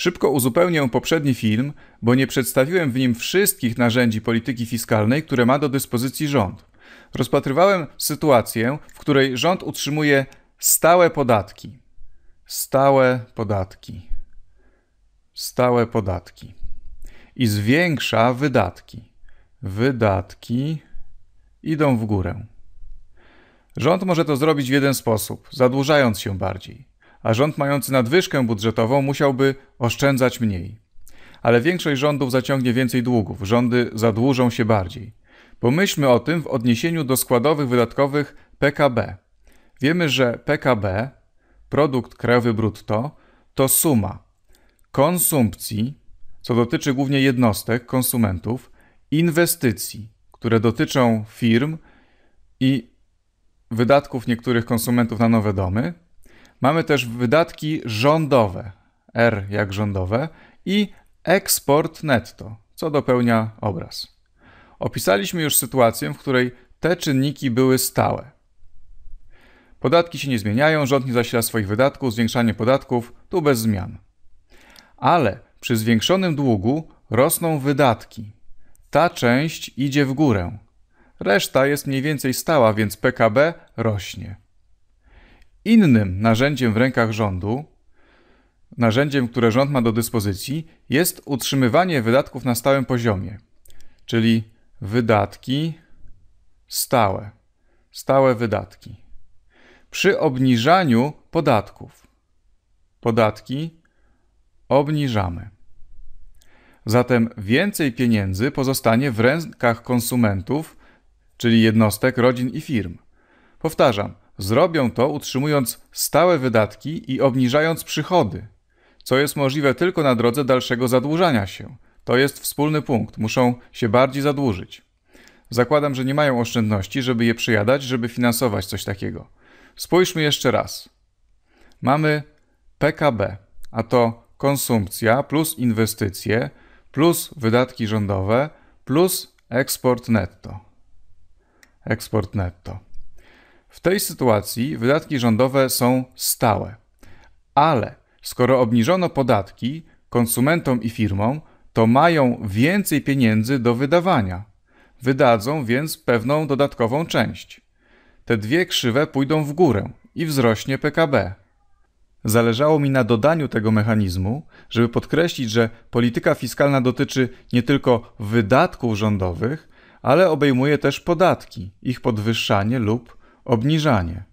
Szybko uzupełnię poprzedni film, bo nie przedstawiłem w nim wszystkich narzędzi polityki fiskalnej, które ma do dyspozycji rząd. Rozpatrywałem sytuację, w której rząd utrzymuje stałe podatki. Stałe podatki. Stałe podatki. I zwiększa wydatki. Wydatki idą w górę. Rząd może to zrobić w jeden sposób zadłużając się bardziej a rząd mający nadwyżkę budżetową musiałby oszczędzać mniej. Ale większość rządów zaciągnie więcej długów, rządy zadłużą się bardziej. Pomyślmy o tym w odniesieniu do składowych wydatkowych PKB. Wiemy, że PKB, produkt krajowy brutto, to suma konsumpcji, co dotyczy głównie jednostek, konsumentów, inwestycji, które dotyczą firm i wydatków niektórych konsumentów na nowe domy, Mamy też wydatki rządowe, R jak rządowe, i eksport netto, co dopełnia obraz. Opisaliśmy już sytuację, w której te czynniki były stałe. Podatki się nie zmieniają, rząd nie zasila swoich wydatków, zwiększanie podatków tu bez zmian. Ale przy zwiększonym długu rosną wydatki. Ta część idzie w górę. Reszta jest mniej więcej stała, więc PKB rośnie. Innym narzędziem w rękach rządu, narzędziem, które rząd ma do dyspozycji, jest utrzymywanie wydatków na stałym poziomie, czyli wydatki stałe, stałe wydatki. Przy obniżaniu podatków, podatki obniżamy. Zatem więcej pieniędzy pozostanie w rękach konsumentów, czyli jednostek, rodzin i firm. Powtarzam, Zrobią to utrzymując stałe wydatki i obniżając przychody, co jest możliwe tylko na drodze dalszego zadłużania się. To jest wspólny punkt, muszą się bardziej zadłużyć. Zakładam, że nie mają oszczędności, żeby je przyjadać, żeby finansować coś takiego. Spójrzmy jeszcze raz. Mamy PKB, a to konsumpcja plus inwestycje plus wydatki rządowe plus eksport netto. Eksport netto. W tej sytuacji wydatki rządowe są stałe. Ale skoro obniżono podatki konsumentom i firmom, to mają więcej pieniędzy do wydawania. Wydadzą więc pewną dodatkową część. Te dwie krzywe pójdą w górę i wzrośnie PKB. Zależało mi na dodaniu tego mechanizmu, żeby podkreślić, że polityka fiskalna dotyczy nie tylko wydatków rządowych, ale obejmuje też podatki, ich podwyższanie lub obniżanie.